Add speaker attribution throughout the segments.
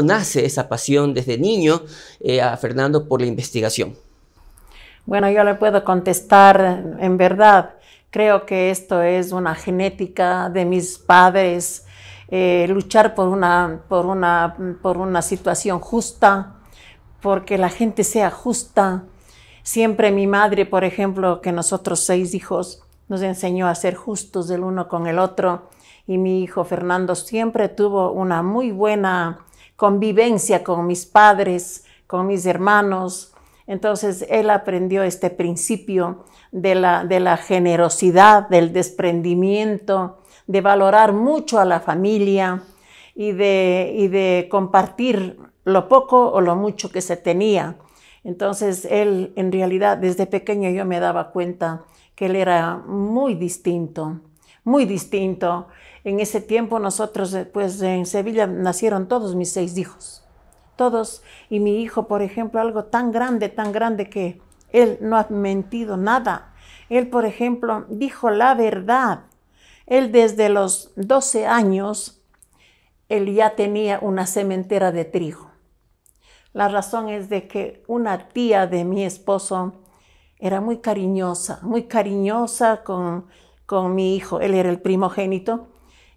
Speaker 1: nace esa pasión desde niño eh, a Fernando por la investigación? Bueno, yo le puedo contestar en verdad. Creo que esto es una genética de mis padres, eh, luchar por una, por, una, por una situación justa, porque la gente sea justa. Siempre mi madre, por ejemplo, que nosotros seis hijos, nos enseñó a ser justos del uno con el otro y mi hijo Fernando siempre tuvo una muy buena convivencia con mis padres, con mis hermanos. Entonces él aprendió este principio de la, generosidad, del desprendimiento, de valorar mucho a la familia y de compartir lo poco o lo mucho que se tenía. Entonces él, en realidad, desde pequeño yo me daba cuenta que él era muy distinto muy distinto. En ese tiempo nosotros, pues en Sevilla nacieron todos mis seis hijos, todos. Y mi hijo, por ejemplo, algo tan grande, tan grande que él no ha mentido nada. Él, por ejemplo, dijo la verdad. Él desde los 12 años, él ya tenía una cementera de trigo. La razón es de que una tía de mi esposo era muy cariñosa, muy cariñosa con con mi hijo. Él era el primogénito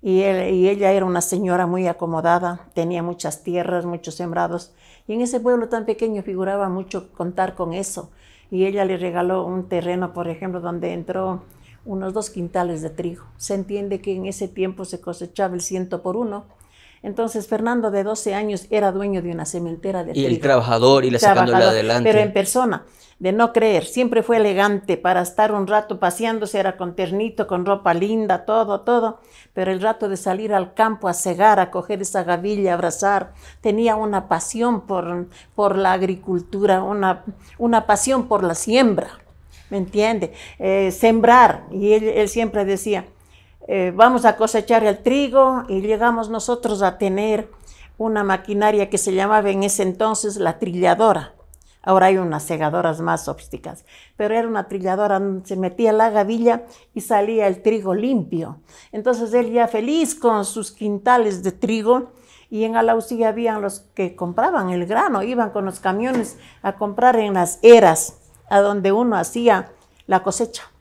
Speaker 1: y, él, y ella era una señora muy acomodada, tenía muchas tierras, muchos sembrados. Y en ese pueblo tan pequeño figuraba mucho contar con eso. Y ella le regaló un terreno, por ejemplo, donde entró unos dos quintales de trigo. Se entiende que en ese tiempo se cosechaba el ciento por uno entonces Fernando de 12 años era dueño de una cementera de trigo. Y el trabajador y la sacándole adelante. Pero en persona, de no creer, siempre fue elegante para estar un rato paseándose, era con ternito, con ropa linda, todo, todo. Pero el rato de salir al campo a cegar, a coger esa gavilla, a abrazar, tenía una pasión por, por la agricultura, una, una pasión por la siembra. ¿Me entiende? Eh, sembrar. Y él siempre decía, eh, vamos a cosechar el trigo y llegamos nosotros a tener una maquinaria que se llamaba en ese entonces la trilladora. Ahora hay unas segadoras más ópticas, pero era una trilladora donde se metía la gavilla y salía el trigo limpio. Entonces él ya feliz con sus quintales de trigo y en Alausía habían los que compraban el grano, iban con los camiones a comprar en las eras, a donde uno hacía la cosecha.